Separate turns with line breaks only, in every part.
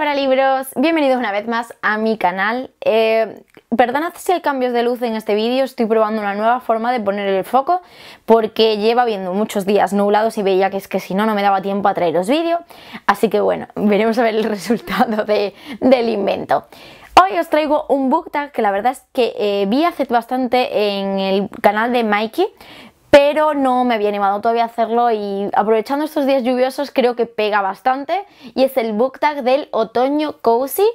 para Libros, bienvenidos una vez más a mi canal. Eh, perdonad si hay cambios de luz en este vídeo, estoy probando una nueva forma de poner el foco porque lleva viendo muchos días nublados y veía que es que si no, no me daba tiempo a traeros vídeo. Así que bueno, veremos a ver el resultado del invento. Hoy os traigo un book tag que la verdad es que eh, vi hace bastante en el canal de Mikey, pero no me había animado todavía a hacerlo y aprovechando estos días lluviosos creo que pega bastante y es el book tag del otoño cozy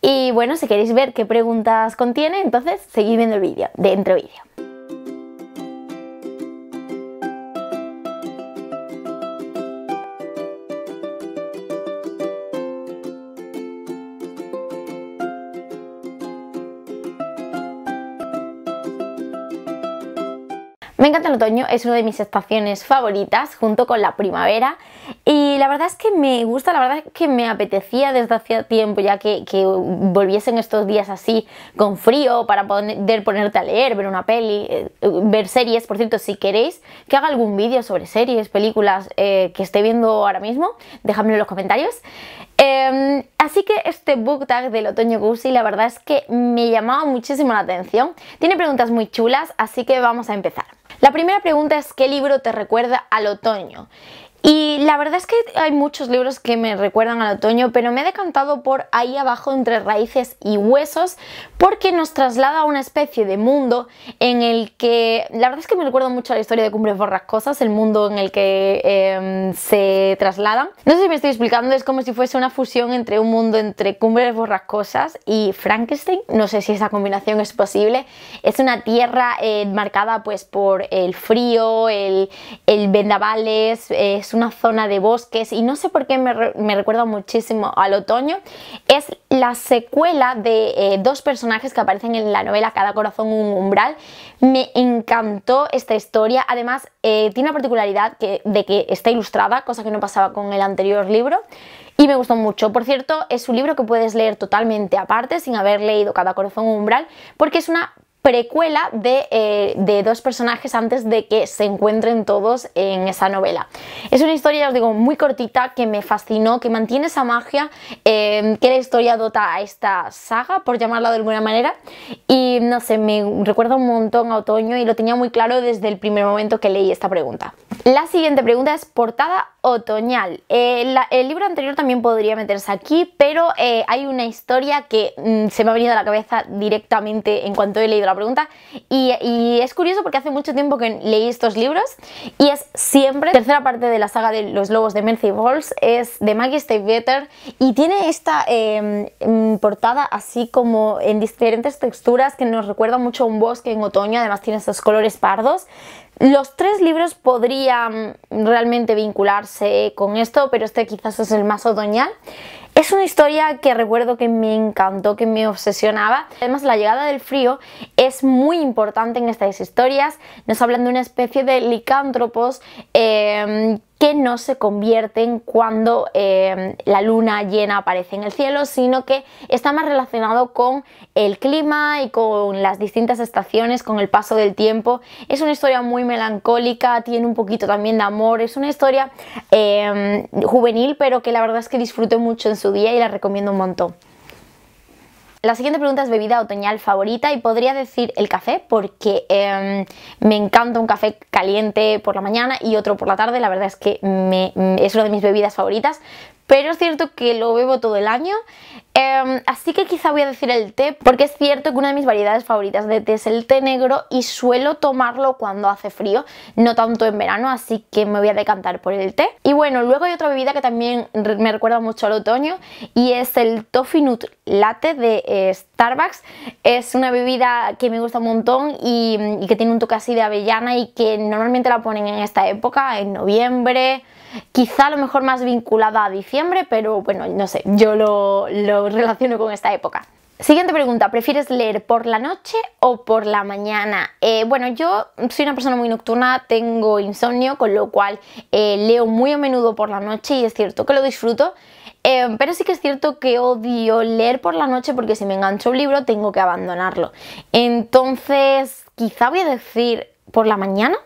y bueno si queréis ver qué preguntas contiene entonces seguid viendo el vídeo, dentro vídeo. Me encanta el otoño, es una de mis estaciones favoritas junto con la primavera y la verdad es que me gusta, la verdad es que me apetecía desde hacía tiempo ya que, volviesen estos días así con frío para poder ponerte a leer, ver una peli, eh, ver series, por cierto, si queréis que haga algún vídeo sobre series, películas eh, que esté viendo ahora mismo, déjame en los comentarios. Em, así que este book tag del otoño y la verdad es que me llamaba muchísimo la atención. Tiene preguntas muy chulas, así que vamos a empezar. La primera pregunta es ¿qué libro te recuerda al otoño? Y la verdad es que hay muchos libros que me recuerdan al otoño, pero me he decantado por Ahí abajo entre raíces y huesos porque nos traslada a una especie de mundo en el que, la verdad es que me recuerdo mucho a la historia de Cumbres Borrascosas, el mundo en el que em, se trasladan. No sé si me estoy explicando, es como si fuese una fusión entre un mundo entre Cumbres Borrascosas y Frankenstein, no sé si esa combinación es posible. Es una tierra eh, marcada pues por el frío, el, el vendavales, es una zona de bosques y no sé por qué me, recuerda muchísimo al otoño. Es la secuela de eh, dos personajes que aparecen en la novela Cada corazón un umbral. Me encantó esta historia. Además, eh, tiene la particularidad de que está ilustrada, cosa que no pasaba con el anterior libro. Y me gustó mucho. Por cierto, es un libro que puedes leer totalmente aparte, sin haber leído Cada corazón un umbral, porque es una precuela de, eh, de, dos personajes antes de que se encuentren todos en esa novela. Es una historia, os digo, muy cortita, que me fascinó, que mantiene esa magia eh, que la historia dota a esta saga, por llamarla de alguna manera, y no sé, me recuerda un montón a Otoño y lo tenía muy claro desde el primer momento que leí esta pregunta. La siguiente pregunta es portada otoñal. Eh, el libro anterior también podría meterse aquí, pero eh, hay una historia que mm, se me ha venido a la cabeza directamente en cuanto he leído la pregunta y, es curioso porque hace mucho tiempo que leí estos libros y es siempre, tercera parte de la saga de Los Lobos de Mercy Balls es de Maggie Better y tiene esta em, mm, portada así como en diferentes texturas que nos recuerda mucho a un bosque en otoño, además tiene estos colores pardos. Los tres libros podrían realmente vincularse con esto, pero este quizás es el más otoñal. Es una historia que recuerdo que me encantó, que me obsesionaba. Además, la llegada del frío es muy importante en estas historias. Nos hablan de una especie de licántropos eh, que no se convierten cuando em, la luna llena aparece en el cielo, sino que está más relacionado con el clima y con las distintas estaciones, con el paso del tiempo. Es una historia muy melancólica, tiene un poquito también de amor, es una historia em, juvenil, pero que la verdad es que disfruto mucho en su día y la recomiendo un montón. La siguiente pregunta es bebida otoñal favorita y podría decir el café porque em, me encanta un café caliente por la mañana y otro por la tarde. La verdad es que es una de mis bebidas favoritas, pero es cierto que lo bebo todo el año. Em, así que quizá voy a decir el té, porque es cierto que una de mis variedades favoritas de té es el té negro y suelo tomarlo cuando hace frío, no tanto en verano, así que me voy a decantar por el té. Y bueno, luego hay otra bebida que también me recuerda mucho al otoño y es el toffee nut latte de eh, Starbucks. Es una bebida que me gusta un montón y, que tiene un toque así de avellana y que normalmente la ponen en esta época, en noviembre, quizá a lo mejor más vinculada a diciembre, pero bueno, no sé, yo lo, relaciono con esta época. Siguiente pregunta, ¿prefieres leer por la noche o por la mañana? Eh, bueno, yo soy una persona muy nocturna, tengo insomnio, con lo cual eh, leo muy a menudo por la noche y es cierto que lo disfruto, Em, pero sí que es cierto que odio leer por la noche porque si me engancho un libro tengo que abandonarlo. Entonces, quizá voy a decir por la mañana,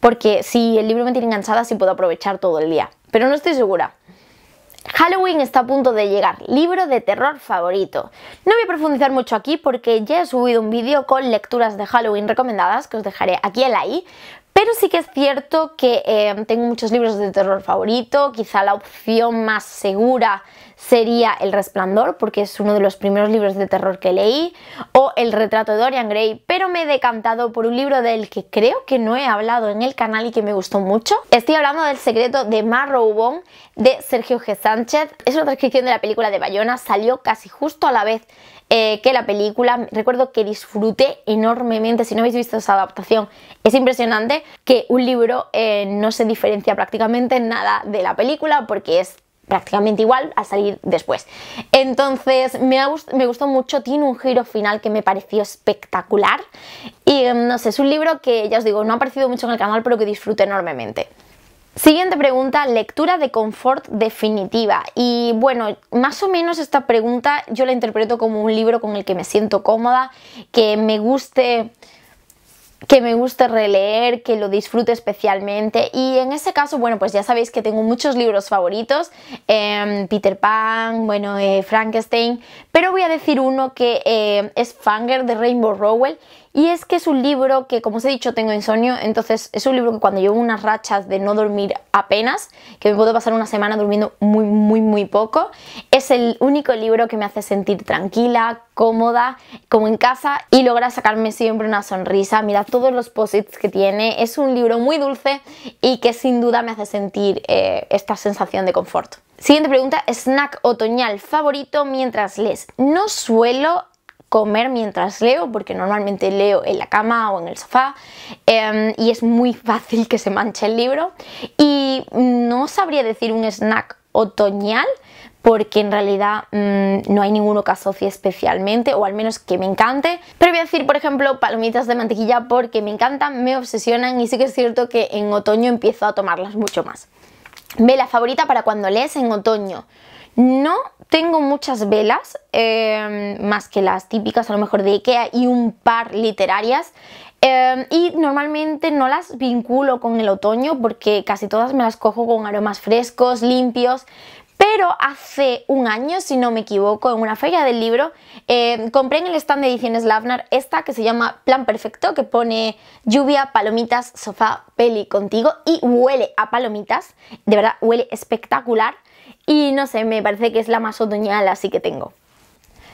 porque si el libro me tiene enganchada, sí puedo aprovechar todo el día. Pero no estoy segura. Halloween está a punto de llegar, libro de terror favorito. No voy a profundizar mucho aquí porque ya he subido un vídeo con lecturas de Halloween recomendadas que os dejaré aquí en la i, pero sí que es cierto que em, tengo muchos libros de terror favorito, quizá la opción más segura sería El Resplandor, porque es uno de los primeros libros de terror que leí, el retrato de Dorian Gray, pero me he decantado por un libro del que creo que no he hablado en el canal y que me gustó mucho. Estoy hablando del secreto de Marrowbone de Sergio G. Sánchez. Es una transcripción de la película de Bayona, salió casi justo a la vez eh, que la película. Recuerdo que disfruté enormemente, si no habéis visto esa adaptación, es impresionante que un libro eh, no se diferencia prácticamente nada de la película porque es prácticamente igual al salir después. Entonces me, me, gustó mucho, tiene un giro final que me pareció espectacular y em, no sé, es un libro que ya os digo, no ha aparecido mucho en el canal pero que disfruto enormemente. Siguiente pregunta, lectura de confort definitiva. Y bueno, más o menos esta pregunta yo la interpreto como un libro con el que me siento cómoda, que me guste que me guste releer, que lo disfrute especialmente. Y en ese caso, bueno, pues ya sabéis que tengo muchos libros favoritos, em, Peter Pan, bueno, eh, Frankenstein, pero voy a decir uno que eh, es Fanger de Rainbow Rowell y es que es un libro que, como os he dicho, tengo insomnio, entonces es un libro que cuando llevo unas rachas de no dormir apenas, que me puedo pasar una semana durmiendo muy, muy, muy poco, es el único libro que me hace sentir tranquila, cómoda, como en casa y logra sacarme siempre una sonrisa. Mira todos los posits que tiene, es un libro muy dulce y que sin duda me hace sentir eh, esta sensación de confort. Siguiente pregunta, snack otoñal favorito mientras lees. No suelo comer mientras leo, porque normalmente leo en la cama o en el sofá em, y es muy fácil que se manche el libro. Y no sabría decir un snack otoñal, porque en realidad mm, no hay ninguno que asocie especialmente, o al menos que me encante. Pero voy a decir, por ejemplo, palomitas de mantequilla porque me encantan, me obsesionan y sí que es cierto que en otoño empiezo a tomarlas mucho más. la favorita para cuando lees en otoño. No tengo muchas velas, em, más que las típicas a lo mejor de Ikea y un par literarias. Em, y normalmente no las vinculo con el otoño porque casi todas me las cojo con aromas frescos, limpios. Pero hace un año, si no me equivoco, en una feria del libro, em, compré en el stand de ediciones Lavnar esta que se llama Plan Perfecto, que pone lluvia, palomitas, sofá, peli contigo y huele a palomitas. De verdad, huele espectacular. Y no sé, me parece que es la más otoñal así que tengo.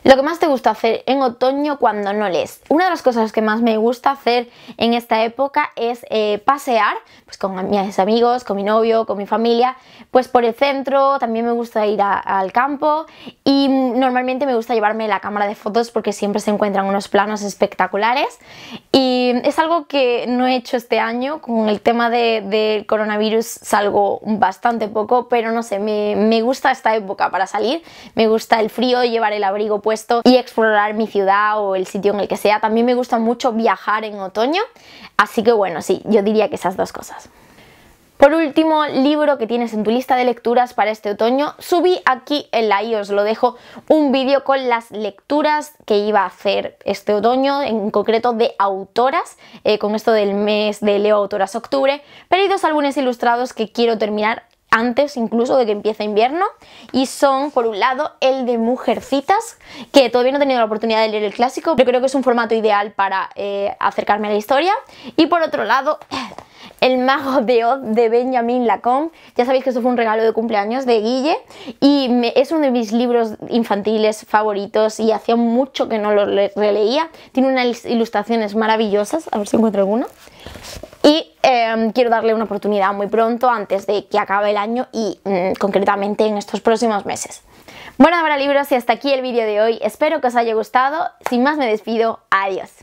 Lo que más te gusta hacer en otoño cuando no lees. Una de las cosas que más me gusta hacer en esta época es eh, pasear, pues con mis amigos, con mi novio, con mi familia, pues por el centro, también me gusta ir al campo y mm, normalmente me gusta llevarme la cámara de fotos porque siempre se encuentran unos planos espectaculares y es algo que no he hecho este año, con el tema del coronavirus salgo bastante poco, pero no sé, me, gusta esta época para salir, me gusta el frío, llevar el abrigo y explorar mi ciudad o el sitio en el que sea. También me gusta mucho viajar en otoño, así que bueno, sí, yo diría que esas dos cosas. Por último, libro que tienes en tu lista de lecturas para este otoño, subí aquí en la i, os lo dejo, un vídeo con las lecturas que iba a hacer este otoño, en concreto de autoras, eh, con esto del mes de Leo Autoras Octubre, pero hay dos álbumes ilustrados que quiero terminar antes incluso de que empiece invierno y son por un lado el de Mujercitas que todavía no he tenido la oportunidad de leer el clásico pero creo que es un formato ideal para eh, acercarme a la historia y por otro lado El mago de Oz de Benjamin Lacombe ya sabéis que esto fue un regalo de cumpleaños de Guille y es uno de mis libros infantiles favoritos y hacía mucho que no lo releía tiene unas ilustraciones maravillosas a ver si encuentro alguna y em, quiero darle una oportunidad muy pronto antes de que acabe el año y mm, concretamente en estos próximos meses. Bueno, ahora libros y hasta aquí el vídeo de hoy. Espero que os haya gustado. Sin más me despido. Adiós.